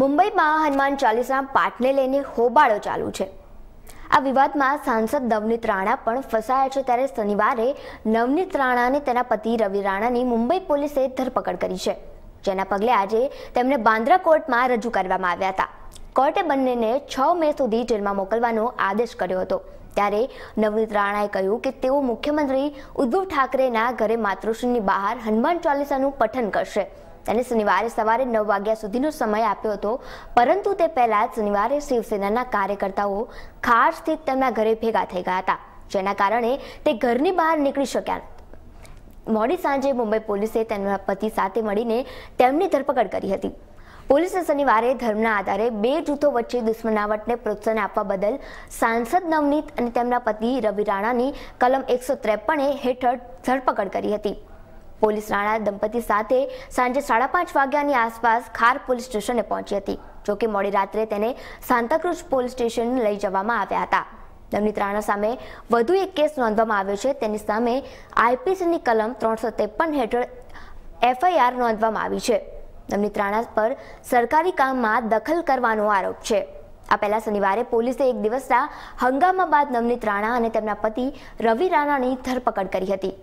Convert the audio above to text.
મુંબઈમાં હનુમાન ચાલીસા પાઠને લઈને હોબાળો ચાલુ છે આ વિવાદમાં સાંસદ નવનીત રાણા પણ ફસાયા છે ત્યારે શનિવારે નવનીત રાણાને તેના પતિ રવિ રાણાની મુંબઈ પોલીસે ધરપકડ કરી છે જેના પગલે આજે તેમને બાંદ્રા કોર્ટમાં રજૂ કરવામાં આવ્યા હતા કોર્ટે બંનેને છ મે સુધી જેલમાં મોકલવાનો આદેશ કર્યો હતો ત્યારે નવનીત રાણાએ કહ્યું કે તેઓ મુખ્યમંત્રી ઉદ્ધવ ઠાકરેના ઘરે માતૃશ્રીની બહાર હનુમાન ચાલીસાનું પઠન કરશે તેને શનિવારે સવારે નવ વાગ્યા સુધીનો સમય આપ્યો હતો પરંતુ તે પહેલા જ શનિવારે શિવસેનાના કાર્યકર્તાઓ ખાર સ્થિત તેમના ઘરે ભેગા થઈ ગયા હતા જેના કારણે તે ઘરની બહાર નીકળી શક્યા મોડી સાંજે મુંબઈ પોલીસે તેમના પતિ સાથે મળીને તેમની ધરપકડ કરી હતી પોલીસે શનિવારે ધર્મના આધારે બે જૂથો વચ્ચે દુશ્મનાવટને પ્રોત્સાહન આપવા બદલ સાંસદ નવનીત અને તેમના પતિ રવિ રાણાની કલમ એકસો ત્રેપને હેઠળ ધરપકડ કરી હતી પોલીસ રાણા દંપતી સાથે સાંજે સાડા પાંચ વાગ્યાની આસપાસ ખાર પોલીસ સ્ટેશને પહોંચી હતી જોકે મોડી રાત્રે તેને સાંતાક્રુઝ પોલીસ સ્ટેશન લઈ જવામાં આવ્યા હતા નવનીત રાણા સામે વધુ એક કેસ નોંધવામાં આવ્યો છે તેની સામે આઈપીસીની કલમ ત્રણસો ત્રેપન હેઠળ એફઆઈઆર નોંધવામાં આવી છે નવનીત રાણા પર સરકારી કામમાં દખલ કરવાનો આરોપ છે આ પહેલા શનિવારે પોલીસે એક દિવસના હંગામા બાદ નવનીત રાણા અને તેમના પતિ રવિ રાણાની ધરપકડ કરી હતી